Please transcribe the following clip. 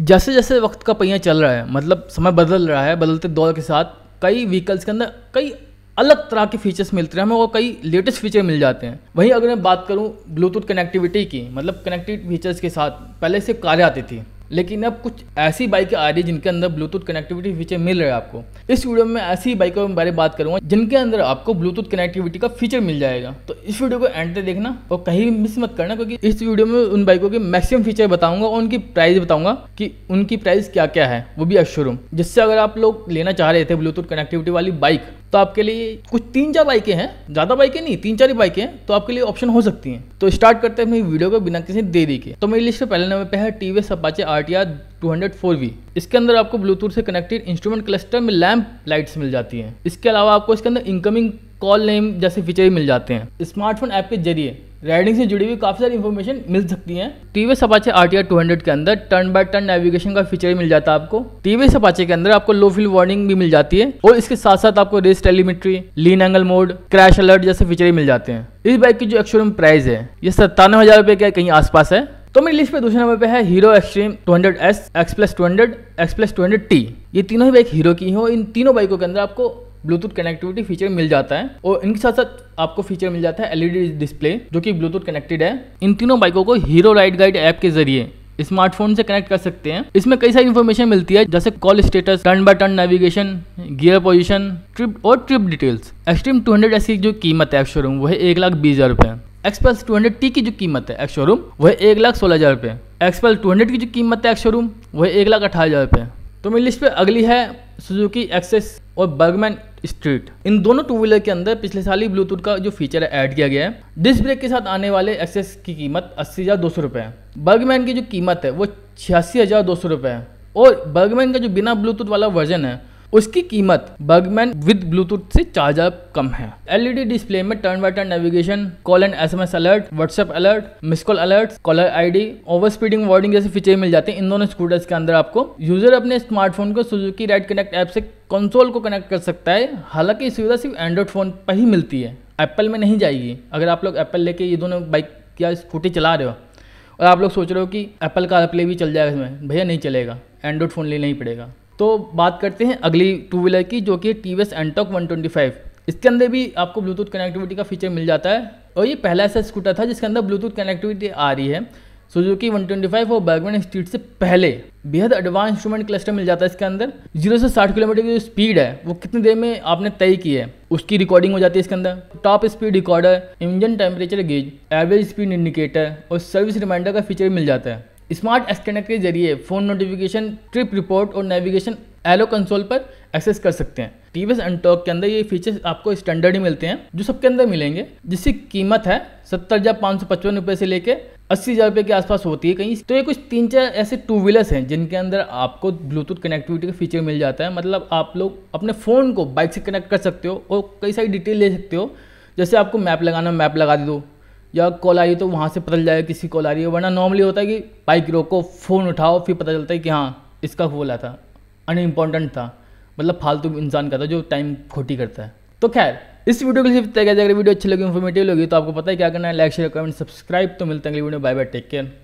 जैसे जैसे वक्त का पहिया चल रहा है मतलब समय बदल रहा है बदलते दौर के साथ कई व्हीकल्स के अंदर कई अलग तरह के फीचर्स मिलते हैं हमें और कई लेटेस्ट फीचर मिल जाते हैं वहीं अगर मैं बात करूं ब्लूटूथ कनेक्टिविटी की मतलब कनेक्टिव फीचर्स के साथ पहले सिर्फ कारें आती थी लेकिन अब कुछ ऐसी बाइकें आ रही है जिनके अंदर ब्लूटूथ कनेक्टिविटी फीचर मिल रहा है आपको इस वीडियो में ऐसी बाइकों के बारे में बात करूंगा जिनके अंदर आपको ब्लूटूथ कनेक्टिविटी का फीचर मिल जाएगा तो इस वीडियो को एंड तक देखना और कहीं मिस मत करना क्योंकि इस वीडियो में उन बाइकों के मैक्सिमम फीचर बताऊंगा और उनकी प्राइस बताऊंगा कि उनकी प्राइस क्या क्या है वो भी अशोरूम जिससे अगर आप लोग लेना चाह रहे थे ब्लूटूथ कनेक्टिविटी वाली बाइक तो आपके लिए कुछ तीन चार बाइकें हैं ज़्यादा बाइकें नहीं तीन चार ही बाइकें हैं तो आपके लिए ऑप्शन हो सकती हैं तो स्टार्ट करते हैं अपनी वीडियो को बिना किसी देरी के तो मेरी लिस्ट में पहले नंबर पे है T V S Apache R T R two hundred four V इसके अंदर आपको ब्लूटूथ से कनेक्टेड इंस्ट्रूमेंट क्लस्टर में लैम्प लाइट्स मिल जाती हैं इसके अलावा आपको इसके अंदर इनकमिंग कॉल नेम जैसे फीचर भी मिल जाते हैं स्मार्टफोन ऐप के जरिए राइडिंग से जुड़ी हुई काफ़ी सारी इन्फॉर्मेशन मिल सकती है टीवी सपाचे आर टी के अंदर टर्न बाय टर्न नेविगेशन का फीचर मिल जाता है आपको टीवी सपाचे के अंदर आपको लो फील वार्निंग भी मिल जाती है और इसके साथ साथ आपको race telemetry lean angle mode crash alert जैसे फीचर मिल जाते हैं इस बाइक की जो एक्शोरूम प्राइस है ये सत्तानवे हजार रुपए के कहीं आसपास है तो मेरी लिस्ट पे दूसरे नंबर पे है Hero Xtreme 200S, X plus two hundred X plus two hundred ये तीनों ही बाइक हीरो की हैं और इन तीनों बाइकों के अंदर आपको ब्लूटूथ कनेक्टिविटी फीचर मिल जाता है और इनके साथ साथ आपको फीचर मिल जाता है एलईडी डिस्प्ले जो कि ब्लूटूथ कनेक्टेड है इन तीनों बाइकों को हीरो राइड गाइड ऐप के जरिए स्मार्टफोन से कनेक्ट कर सकते हैं इसमें कई सारी इन्फॉर्मेशन मिलती है जैसे call status turn by turn navigation gear position trip और ट्रिप डिटेल्स एक्सट्रीम 200 एस की जो कीमत है शोरूम वह एक लाख बीस हज़ार रुपये टू हंड्रेड टी की जो कीमत है ऐप शोरूम वह एक लाख सोलह हज़ार रुपये एक्सपेल हंड्रेड की जो कीमत है शोरूम वह एक लाख अठारह हज़ार रुपए तो मेरी लिस्ट पे अगली है सुजुकी एक्सेस और बर्गमैन स्ट्रीट इन दोनों टू व्हीलर के अंदर पिछले साल ही ब्लूटूथ का जो फीचर है ऐड किया गया है डिस्क ब्रेक के साथ आने वाले एक्सेस की कीमत अस्सी हज़ार दो सौ रुपये है बर्गमैन की जो कीमत है वो छियासी हज़ार दो सौ रुपये है और बर्गमैन का जो बिना ब्लूटूथ वाला वर्जन है उसकी कीमत बर्गमैन विद ब्लूटूथ से चार्जर कम है एलईडी डिस्प्ले e में turn by turn navigation call and SMS alert WhatsApp alert miss call alert caller ID over speeding warning जैसे फीचर मिल जाते हैं इन दोनों स्कूटर्स के अंदर आपको यूजर अपने स्मार्टफोन को सुजुकी राइड कनेक्ट ऐप से कंसोल को कनेक्ट कर सकता है हालांकि सुविधा सिर्फ एंड्रॉइड फोन पर ही मिलती है एप्पल में नहीं जाएगी अगर आप लोग एप्पल लेके ये दोनों बाइक या स्कूटी चला रहे हो और आप लोग सोच रहे हो कि एप्पल का प्ले भी चल जाएगा इसमें भैया नहीं चलेगा एंड्रॉयड फ़ोन लेना ही पड़ेगा तो बात करते हैं अगली टू व्हीलर की जो कि T V S Ntorq one twenty five इसके अंदर भी आपको ब्लूटूथ कनेक्टिविटी का फीचर मिल जाता है और ये पहला ऐसा स्कूटर था जिसके अंदर ब्लूटूथ कनेक्टिविटी आ रही है सुजुकी 125 और बैगमैन स्ट्रीट से पहले बेहद एडवांस इंस्ट्रूमेंट क्लस्टर मिल जाता है इसके अंदर जीरो से साठ किलोमीटर की जो स्पीड है वो कितनी देर में आपने तय की है उसकी रिकॉर्डिंग हो जाती है इसके अंदर top speed recorder engine temperature gauge average speed indicator और सर्विस रिमाइंडर का फीचर मिल जाता है स्मार्ट एस्टेनेट के जरिए फ़ोन नोटिफिकेशन ट्रिप रिपोर्ट और नेविगेशन एलो कंसोल पर एक्सेस कर सकते हैं टी वी अनटॉक के अंदर ये फीचर्स आपको स्टैंडर्ड ही मिलते हैं जो सबके अंदर मिलेंगे जिसकी कीमत है सत्तर हज़ार पाँच सौ पचपन रुपये से लेके अस्सी हज़ार रुपये के आसपास होती है कहीं तो ये कुछ तीन चार ऐसे टू व्हीलर्स हैं जिनके अंदर आपको ब्लूटूथ कनेक्टिविटी का फीचर मिल जाता है मतलब आप लोग अपने फ़ोन को बाइक से कनेक्ट कर सकते हो और कई सारी डिटेल ले सकते हो जैसे आपको मैप लगाना मैप लगा दे दो या कॉल आई तो वहाँ से पता चल जाएगा किसी कॉल आ रही है वरना नॉर्मली होता है कि बाइक रोको फ़ोन उठाओ फिर पता चलता है कि हाँ इसका बोला था अनइम्पॉर्टेंट था मतलब फालतू इंसान का था जो टाइम खोटी करता है तो खैर इस वीडियो के लिए तय अगर वीडियो अच्छी लगी इन्फॉर्मेटिव लगी तो आपको पता है क्या करना है लाइक शेयर कमेंट सब्सक्राइब तो मिलते हैं अगली video bye bye take care